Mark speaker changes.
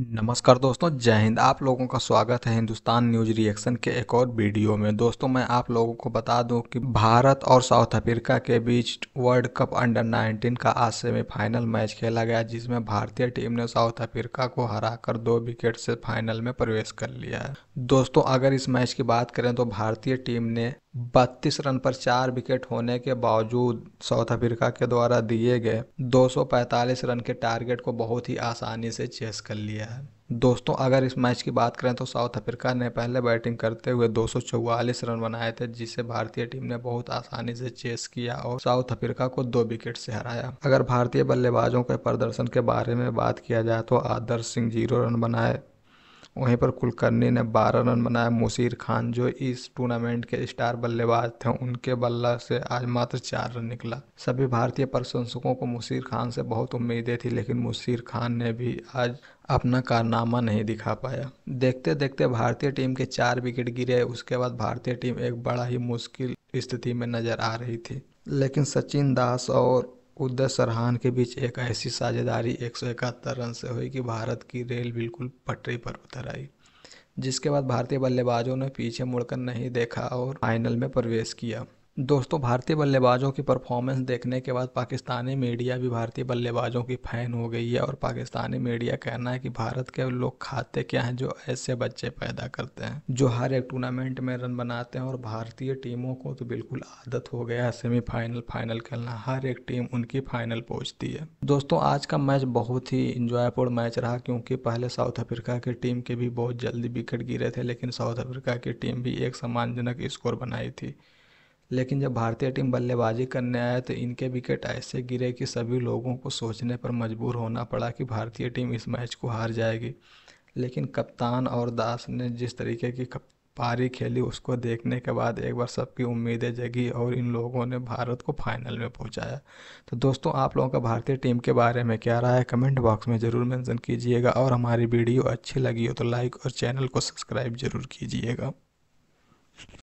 Speaker 1: नमस्कार दोस्तों जय हिंद आप लोगों का स्वागत है हिंदुस्तान न्यूज रिएक्शन के एक और वीडियो में दोस्तों मैं आप लोगों को बता दूं कि भारत और साउथ अफ्रीका के बीच वर्ल्ड कप अंडर 19 का आज सेमीफाइनल मैच खेला गया जिसमें भारतीय टीम ने साउथ अफ्रीका को हराकर दो विकेट से फाइनल में प्रवेश कर लिया है दोस्तों अगर इस मैच की बात करें तो भारतीय टीम ने बत्तीस रन पर चार विकेट होने के बावजूद साउथ अफ्रीका के द्वारा दिए गए 245 रन के टारगेट को बहुत ही आसानी से चेस कर लिया है दोस्तों अगर इस मैच की बात करें तो साउथ अफ्रीका ने पहले बैटिंग करते हुए 244 रन बनाए थे जिसे भारतीय टीम ने बहुत आसानी से चेस किया और साउथ अफ्रीका को दो विकेट से हराया अगर भारतीय बल्लेबाजों के प्रदर्शन के बारे में बात किया जाए तो आदर्श सिंह जीरो रन बनाए वहीं पर कुलकर्णी ने बारह रन बनाए मुशीर खान जो इस टूर्नामेंट के स्टार बल्लेबाज थे उनके बल्ला से आज मात्र चार रन निकला सभी भारतीय प्रशंसकों को मुशीर खान से बहुत उम्मीदें थी लेकिन मुशीर खान ने भी आज अपना कारनामा नहीं दिखा पाया देखते देखते भारतीय टीम के चार विकेट गिरे उसके बाद भारतीय टीम एक बड़ा ही मुश्किल स्थिति में नजर आ रही थी लेकिन सचिन दास और उदय सरहान के बीच एक ऐसी साझेदारी एक सौ इकहत्तर रन से हुई कि भारत की रेल बिल्कुल पटरी पर उतर आई जिसके बाद भारतीय बल्लेबाजों ने पीछे मुड़कर नहीं देखा और फाइनल में प्रवेश किया दोस्तों भारतीय बल्लेबाजों की परफॉर्मेंस देखने के बाद पाकिस्तानी मीडिया भी भारतीय बल्लेबाजों की फ़ैन हो गई है और पाकिस्तानी मीडिया कहना है कि भारत के लोग खाते क्या हैं जो ऐसे बच्चे पैदा करते हैं जो हर एक टूर्नामेंट में रन बनाते हैं और भारतीय टीमों को तो बिल्कुल आदत हो गया है सेमीफाइनल फाइनल खेलना हर एक टीम उनकी फाइनल पहुँचती है दोस्तों आज का मैच बहुत ही इंजॉयफुल मैच रहा क्योंकि पहले साउथ अफ्रीका की टीम के भी बहुत जल्दी विकेट गिरे थे लेकिन साउथ अफ्रीका की टीम भी एक सम्मानजनक स्कोर बनाई थी लेकिन जब भारतीय टीम बल्लेबाजी करने आया तो इनके विकेट ऐसे गिरे कि सभी लोगों को सोचने पर मजबूर होना पड़ा कि भारतीय टीम इस मैच को हार जाएगी लेकिन कप्तान और दास ने जिस तरीके की पारी खेली उसको देखने के बाद एक बार सबकी उम्मीदें जगी और इन लोगों ने भारत को फाइनल में पहुंचाया तो दोस्तों आप लोगों का भारतीय टीम के बारे में क्या राय है कमेंट बॉक्स में ज़रूर मेंशन कीजिएगा और हमारी वीडियो अच्छी लगी हो तो लाइक और चैनल को सब्सक्राइब ज़रूर कीजिएगा